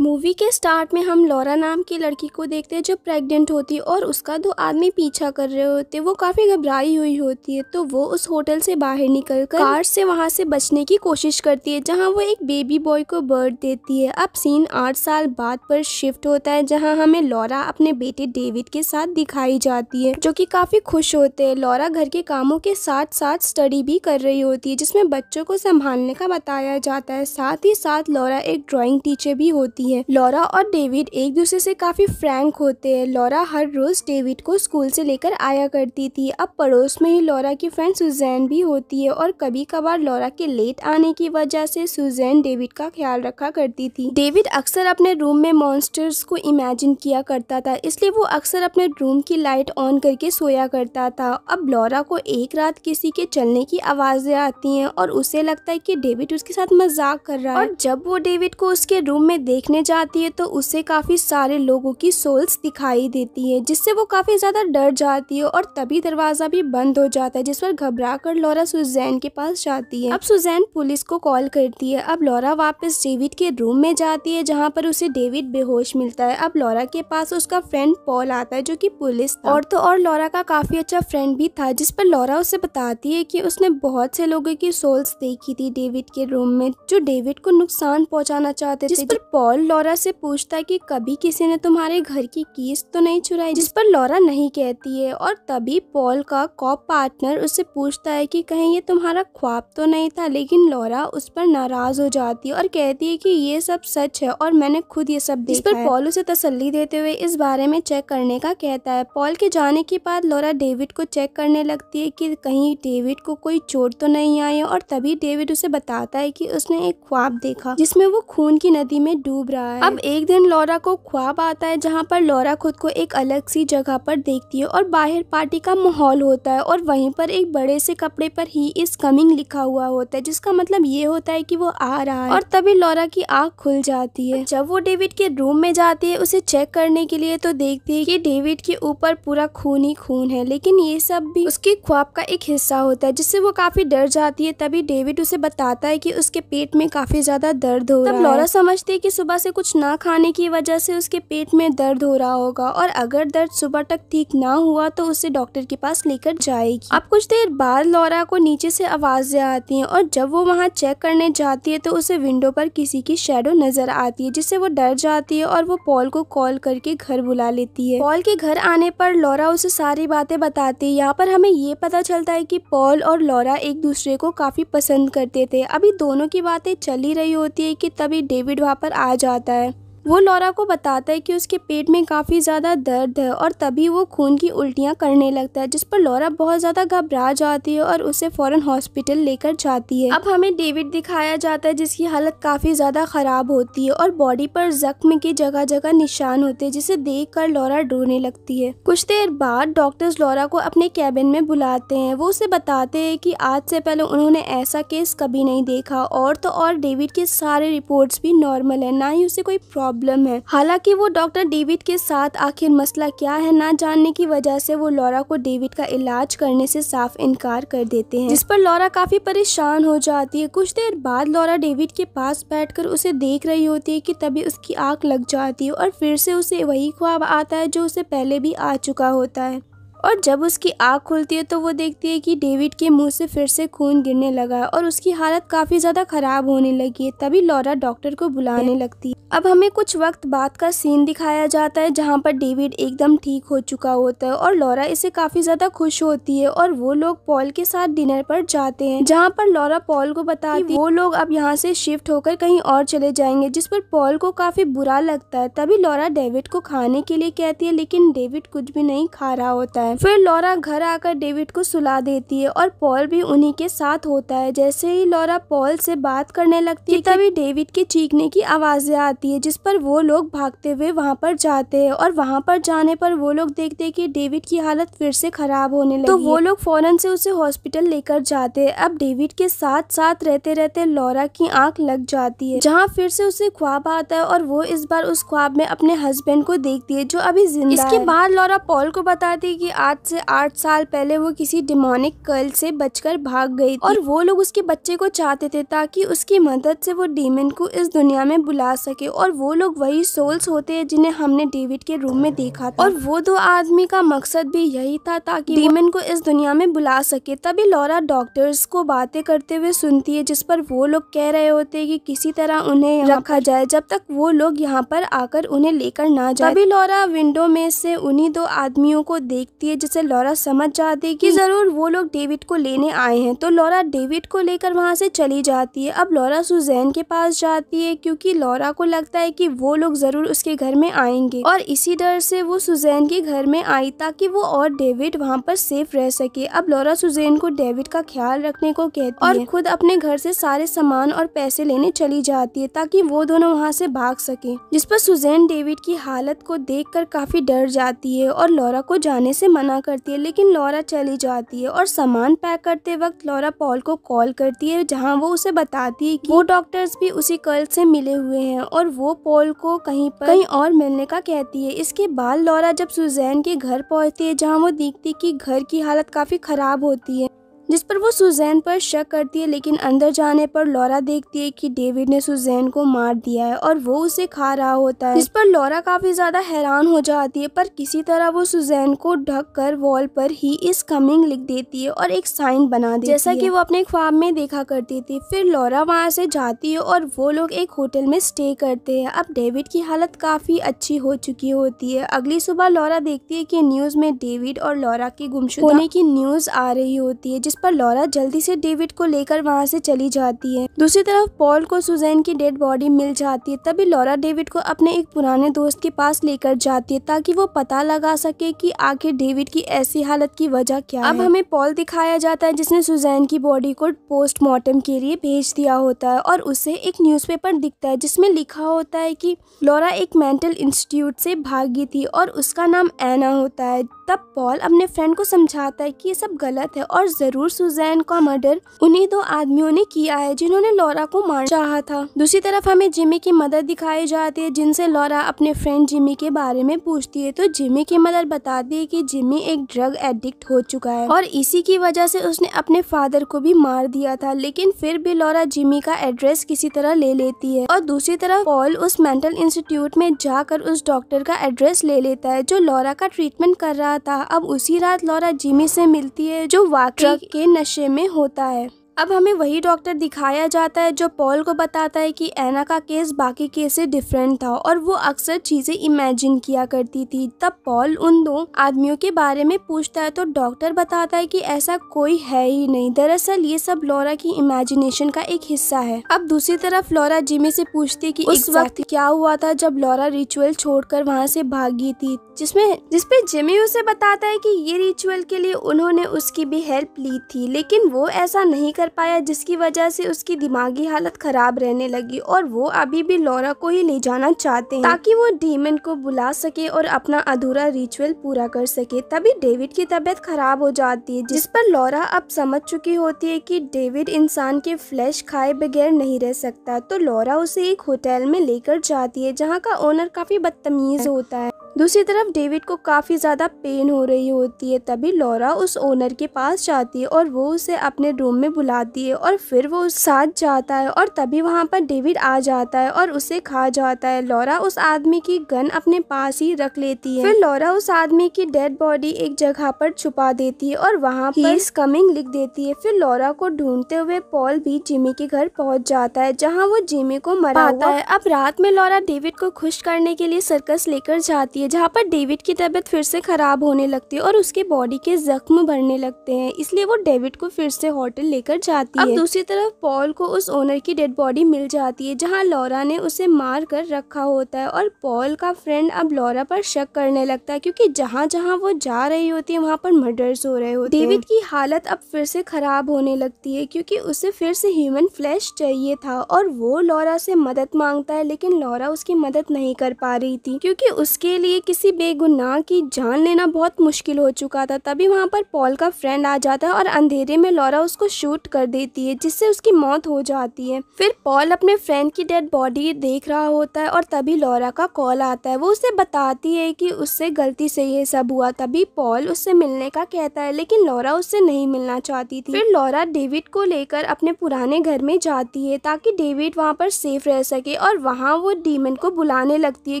Movie के start में हम लौरा नाम की लड़की को देखते हैं जो प्रेग्नेंट होती है और उसका दो आदमी पीछा कर रहे होते वो काफ़ी घबराई हुई होती है तो वो उस होटल से बाहर निकल कर कार से वहाँ से बचने की कोशिश करती है जहाँ वो एक बेबी बॉय को बर्थ देती है अब सीन आठ साल बाद पर शिफ्ट होता है जहाँ हमें लौरा अपने बेटे डेविड के साथ दिखाई जाती है जो की काफ़ी खुश होते है लौरा घर के कामों के साथ साथ स्टडी भी कर रही होती है जिसमें बच्चों को संभालने का बताया जाता है साथ ही साथ लौरा एक ड्रॉइंग टीचर भी होती है जाती है लॉरा और डेविड एक दूसरे से काफी फ्रैंक होते हैं लॉरा हर रोज डेविड को स्कूल से लेकर आया करती थी अब पड़ोस में ही लॉरा की फ्रेंड सुजैन भी होती है और कभी कभार लॉरा के लेट आने की वजह से सुजैन डेविड का ख्याल रखा करती थी डेविड अक्सर अपने रूम में मॉन्स्टर्स को इमेजिन किया करता था इसलिए वो अक्सर अपने रूम की लाइट ऑन करके सोया करता था अब लॉरा को एक रात किसी के चलने की आवाजें आती हैं और उसे लगता है कि डेविड उसके साथ मजाक कर रहा है और जब वो डेविड को उसके रूम में देखने पढ़ने जाती है तो उसे काफ़ी सारे लोगों की सोल्स दिखाई देती है जिससे वो काफ़ी ज़्यादा डर जाती है और तभी दरवाज़ा भी बंद हो जाता है जिस पर घबरा कर लौरा सुजैन के पास जाती है अब सुजैन पुलिस को कॉल करती है अब लौरा वापस डेविड के रूम में जाती है जहाँ पर उसे डेविड बेहोश मिलता है अब लौरा के पास उसका फ्रेंड पॉल आता है जो कि पुलिस और तो और लौरा का काफी अच्छा फ्रेंड भी था जिस पर लौरा उसे बताती है कि उसने बहुत से लोगों की सोल्स देखी थी डेविड के रूम में जो डेविड को नुकसान पहुंचाना चाहते थे जिस पर पॉल लॉरा से पूछता है कि कभी किसी ने तुम्हारे घर की कीस तो नहीं चुराई जिस पर लॉरा नहीं कहती है और तभी पॉल का कॉप पार्टनर उससे पूछता है कि कहीं ये तुम्हारा ख्वाब तो नहीं था लेकिन लॉरा उस पर नाराज हो जाती है और कहती है कि ये सब सच है और मैंने खुद ये सब देखा इस पर पॉल उसे तसल्ली देते हुए इस बारे में चेक करने का कहता है पॉल के जाने के बाद लॉरा डेविड को चेक करने लगती है की कहीं डेविड को कोई चोट तो नहीं आई और तभी डेविड उसे बताता है की उसने एक ख्वाब देखा जिसमे वो खून की नदी में डूब रहा रहा है अब एक दिन लौरा को ख्वाब आता है जहाँ पर लौरा खुद को एक अलग सी जगह पर देखती है और बाहर पार्टी का माहौल होता है और वहीं पर एक बड़े से कपड़े पर ही इस कमिंग लिखा हुआ होता है जिसका मतलब ये होता है कि वो आ रहा है और तभी लौरा की आँख खुल जाती है जब वो डेविड के रूम में जाती है उसे चेक करने के लिए तो देखती है की डेविड के ऊपर पूरा खून ही खून है लेकिन ये सब भी उसके ख्वाब का एक हिस्सा होता है जिससे वो काफी डर जाती है तभी डेविड उसे बताता है की उसके पेट में काफी ज्यादा दर्द हो तब लौरा समझती है की सुबह से कुछ ना खाने की वजह से उसके पेट में दर्द हो रहा होगा और अगर दर्द सुबह तक ठीक ना हुआ तो उसे डॉक्टर के पास लेकर जाएगी अब कुछ देर बाद लौरा को नीचे से आवाजें आती हैं और जब वो वहाँ चेक करने जाती है तो उसे विंडो पर किसी की शेडो नजर आती है जिससे वो डर जाती है और वो पॉल को कॉल करके घर बुला लेती है पॉल के घर आने पर लौरा उसे सारी बातें बताती है यहाँ पर हमें ये पता चलता है की पॉल और लौरा एक दूसरे को काफी पसंद करते थे अभी दोनों की बातें चल ही रही होती है की तभी डेविड वहाँ पर आ जा जाता है वो लॉरा को बताता है कि उसके पेट में काफ़ी ज़्यादा दर्द है और तभी वो खून की उल्टियाँ करने लगता है जिस पर लॉरा बहुत ज़्यादा घबरा जाती है और उसे फ़ौरन हॉस्पिटल लेकर जाती है अब हमें डेविड दिखाया जाता है जिसकी हालत काफ़ी ज़्यादा ख़राब होती है और बॉडी पर जख्म के जगह जगह निशान होते हैं जिसे देख कर लॉरा डोने लगती है कुछ देर बाद डॉक्टर्स लॉरा को अपने कैबिन में बुलाते हैं वो उसे बताते हैं कि आज से पहले उन्होंने ऐसा केस कभी नहीं देखा और तो और डेविड के सारे रिपोर्ट्स भी नॉर्मल है ना ही उसे कोई प्रॉब्लम प्रॉब्लम है हालांकि वो डॉक्टर डेविड के साथ आखिर मसला क्या है ना जानने की वजह से वो लॉरा को डेविड का इलाज करने से साफ इनकार कर देते हैं जिस पर लॉरा काफी परेशान हो जाती है कुछ देर बाद लॉरा डेविड के पास बैठ उसे देख रही होती है की तभी उसकी आँख लग जाती है और फिर से उसे वही ख्वाब आता है जो उसे पहले भी आ चुका होता है और जब उसकी आँख खुलती है तो वो देखती है कि डेविड के मुंह से फिर से खून गिरने लगा और उसकी हालत काफ़ी ज़्यादा ख़राब होने लगी है तभी लॉरा डॉक्टर को बुलाने लगती है अब हमें कुछ वक्त बाद का सीन दिखाया जाता है जहाँ पर डेविड एकदम ठीक हो चुका होता है और लॉरा इसे काफ़ी ज़्यादा खुश होती है और वो लोग पॉल के साथ डिनर पर जाते हैं जहाँ पर लॉरा पॉल को बताती वो लोग अब यहाँ से शिफ्ट होकर कहीं और चले जाएंगे जिस पर पॉल को काफ़ी बुरा लगता है तभी लॉरा डेविड को खाने के लिए कहती है लेकिन डेविड कुछ भी नहीं खा रहा होता है फिर लॉरा घर आकर डेविड को सुला देती है और पॉल भी उन्ही के साथ होता है जैसे ही लॉरा पॉल से बात करने लगती है तभी डेविड के चीखने की आवाज़ें आती जाती है जिस पर वो लोग भागते हुए वहाँ पर जाते हैं और वहाँ पर जाने पर वो लोग देखते हैं कि डेविड की हालत फिर से खराब होने तो लगी तो वो लोग फ़ौरन से उसे हॉस्पिटल लेकर जाते हैं अब डेविड के साथ साथ रहते रहते लॉरा की आंख लग जाती है जहाँ फिर से उसे ख्वाब आता है और वो इस बार उस ख्वाब में अपने हस्बैंड को देखती है जो अभी जिंदा इसके बाद लॉरा पॉल को बताती है की आज से आठ साल पहले वो किसी डिमोनिक कर्ल से बचकर भाग गई और वो लोग उसके बच्चे को चाहते थे ताकि उसकी मदद से वो डीमन को इस दुनिया में बुला सके थे और वो लोग वही सोल्स होते हैं जिन्हें हमने डेविड के रूम में देखा था और वो दो आदमी का मकसद भी यही था ताकि डीमन को इस दुनिया में बुला सके तभी लॉरा डॉक्टर्स को बातें करते हुए सुनती है जिस पर वो लोग कह रहे होते हैं कि किसी तरह उन्हें रखा जाए जब तक वो लोग यहाँ पर आकर उन्हें लेकर ना जाए तभी लॉरा विंडो में से उन्ही दो आदमियों को देखती है जिसे लॉरा समझ जाती है की जरूर वो लोग डेविड को लेने आए हैं तो लॉरा डेविड को लेकर वहाँ से चली जाती है अब लॉरा सुजैन के पास जाती है क्योंकि लॉरा को लग लगता है कि वो लोग ज़रूर उसके घर में आएंगे और इसी डर से वो सुजैन के घर में आई ताकि वो और डेविड वहाँ पर सेफ रह सके अब लोरा सुजैन को डेविड का ख्याल रखने को कहती और खुद अपने घर से सारे सामान और पैसे लेने चली जाती है ताकि वो दोनों वहाँ से भाग सके जिस पर सुजैन डेविड की हालत को कर काफी डर जाती है और लोरा को जाने से मना करती है लेकिन लोरा चली जाती है और सामान पैक करते वक्त लोरा पॉल को कॉल करती है जहाँ वो उसे बताती है कि वो डॉक्टर्स भी उसी कल से मिले हुए हैं और और वो पॉल को कहीं पर कहीं और मिलने का कहती है इसके बाद लौरा जब सुजैन के घर पहुंचती है जहाँ वो देखती है कि घर की हालत काफ़ी ख़राब होती है जिस पर वो सुजैन पर शक करती है लेकिन अंदर जाने पर लौरा देखती है कि डेविड ने सुजैन को मार दिया है और वो उसे खा रहा होता है जिस पर लौरा काफी ज्यादा हैरान हो जाती है पर किसी तरह वो सुजैन को ढक कर वॉल पर ही इस कमिंग लिख देती है और एक साइन बना देती जैसा कि वो अपने ख्वाब में देखा करती थी फिर लौरा वहाँ से जाती है और वो लोग एक होटल में स्टे करते हैं अब डेविड की हालत काफी अच्छी हो चुकी होती है अगली सुबह लौरा देखती है की न्यूज में डेविड और लौरा के गुमशुदा होने की न्यूज आ रही होती है जिस पर लॉरा जल्दी से डेविड को लेकर वहाँ से चली जाती है दूसरी तरफ पॉल को सुजैन की डेड बॉडी मिल जाती है तभी लॉरा डेविड को अपने एक पुराने दोस्त के पास लेकर जाती है ताकि वो पता लगा सके कि आखिर डेविड की ऐसी हालत की वजह क्या अब है? हमें पॉल दिखाया जाता है जिसने सुजैन की बॉडी को पोस्टमार्टम के लिए भेज दिया होता है और उसे एक न्यूज दिखता है जिसमें लिखा होता है कि लोरा एक मेंटल इंस्टीट्यूट से भागी थी और उसका नाम एना होता है तब पॉल अपने फ्रेंड को समझाता है कि ये सब गलत है और ज़रूर सुजैन का मर्डर उन्हीं दो आदमियों ने किया है जिन्होंने लोरा को मार चाहा था दूसरी तरफ हमें जिमी की मदर दिखाई जाती है जिनसे लोरा अपने फ्रेंड जिमी के बारे में पूछती है तो जिमी की मदर बताती है की जिमी एक ड्रग एडिक्ट हो चुका है और इसी की वजह से उसने अपने फादर को भी मार दिया था लेकिन फिर भी लोरा जिमी का एड्रेस किसी तरह ले लेती है और दूसरी तरफ पॉल उस मेंटल इंस्टीट्यूट में जाकर उस डॉक्टर का एड्रेस ले लेता है जो लोरा का ट्रीटमेंट कर रहा था अब उसी रात लॉरा जिमी से मिलती है जो वाकई के नशे में होता है अब हमें वही डॉक्टर दिखाया जाता है जो पॉल को बताता है कि एना का केस बाकी केस से डिफरेंट था और वो अक्सर चीज़ें इमेजिन किया करती थी तब पॉल उन दो आदमियों के बारे में पूछता है तो डॉक्टर बताता है कि ऐसा कोई है ही नहीं दरअसल ये सब लोरा की इमेजिनेशन का एक हिस्सा है अब दूसरी तरफ लोरा जिमी से पूछती की इस उस वक्त क्या हुआ था जब लोरा रिचुअल छोड़कर वहाँ से भागी थी जिसमे जिसपे जिमी उसे बताता है की ये रिचुअल के लिए उन्होंने उसकी भी हेल्प ली थी लेकिन वो ऐसा नहीं कर कर पाया जिसकी वजह से उसकी दिमागी हालत ख़राब रहने लगी और वो अभी भी लोरा को ही ले जाना चाहते हैं ताकि वो डीमन को बुला सके और अपना अधूरा रिचुअल पूरा कर सके तभी डेविड की तबीयत खराब हो जाती है जिस पर लोरा अब समझ चुकी होती है की डेविड इंसान के फ्लैश खाए बगैर नहीं रह सकता तो लोरा उसे एक होटल में लेकर जाती है जहाँ का ओनर काफ़ी बदतमीज होता है दूसरी तरफ डेविड को काफ़ी ज़्यादा पेन हो रही होती है तभी लॉरा उस ओनर के पास जाती है और वो उसे अपने रूम में बुलाती है और फिर वो उस साथ जाता है और तभी वहाँ पर डेविड आ जाता है और उसे खा जाता है लॉरा उस आदमी की गन अपने पास ही रख लेती है फिर लॉरा उस आदमी की डेड बॉडी एक जगह पर छुपा देती है और वहाँ पर कमिंग लिख देती है फिर लॉरा को ढूंढते हुए पॉल भी जिमी के घर पहुँच जाता है जहाँ वो जिमी को मराता है अब रात में लॉरा डेविड को खुश करने के लिए सर्कस लेकर जाती है है जहाँ पर डेविड की तबीयत फिर से ख़राब होने लगती है और उसके बॉडी के जख्म भरने लगते हैं इसलिए वो डेविड को फिर से होटल लेकर जाती अब है दूसरी तरफ पॉल को उस ओनर की डेड बॉडी मिल जाती है जहाँ लॉरा ने उसे मार कर रखा होता है और पॉल का फ्रेंड अब लॉरा पर शक करने लगता है क्योंकि जहाँ जहाँ वो जा रही होती है वहाँ पर मर्डर्स हो रहे होते डेविड की हालत अब फिर से खराब होने लगती है क्योंकि उसे फिर से ह्यूमन फ्लैश चाहिए था और वो लॉरा से मदद मांगता है लेकिन लॉरा उसकी मदद नहीं कर पा रही थी क्योंकि उसके लिए लिए किसी बेगुनाह की जान लेना बहुत मुश्किल हो चुका था तभी वहाँ पर पॉल का फ्रेंड आ जाता है और अंधेरे में लॉरा उसको शूट कर देती है जिससे उसकी मौत हो जाती है फिर पॉल अपने फ्रेंड की डेड बॉडी देख रहा होता है और तभी लॉरा का कॉल आता है वो उसे बताती है कि उससे गलती से ये सब हुआ तभी पॉल उससे मिलने का कहता है लेकिन लॉरा उससे नहीं मिलना चाहती थी फिर लॉरा डेविड को लेकर अपने पुराने घर में जाती है ताकि डेविड वहाँ पर सेफ रह सके और वहाँ वो डीमन को बुलाने लगती है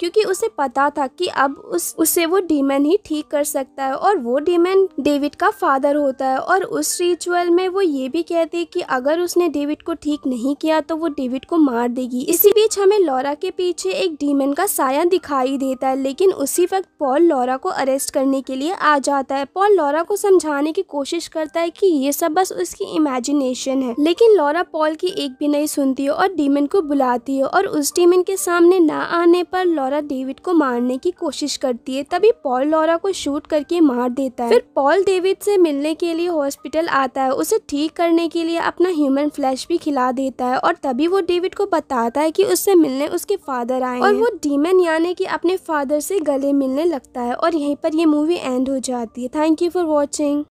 क्योंकि उसे पता था कि अब उस उसे वो डीमन ही ठीक कर सकता है और वो डीमन डेविड का फादर होता है और उस रिचुअल में वो ये भी कहती है कि अगर उसने डेविड को ठीक नहीं किया तो वो डेविड को मार देगी इसी बीच हमें लॉरा के पीछे एक डीमन का साया दिखाई देता है लेकिन उसी वक्त पॉल लॉरा को अरेस्ट करने के लिए आ जाता है पॉल लॉरा को समझाने की कोशिश करता है कि ये सब बस उसकी इमेजिनेशन है लेकिन लॉरा पॉल की एक भी नहीं सुनती है और डीमन को बुलाती है और उस डीमन के सामने ना आने पर लॉरा डेविड को मारने की कोशिश करती है तभी पॉल लॉरा को शूट करके मार देता है फिर पॉल डेविड से मिलने के लिए हॉस्पिटल आता है उसे ठीक करने के लिए अपना ह्यूमन फ्लैश भी खिला देता है और तभी वो डेविड को बताता है कि उससे मिलने उसके फादर आए और वो डीमन यानी कि अपने फादर से गले मिलने लगता है और यहीं पर ये मूवी एंड हो जाती है थैंक यू फॉर वॉचिंग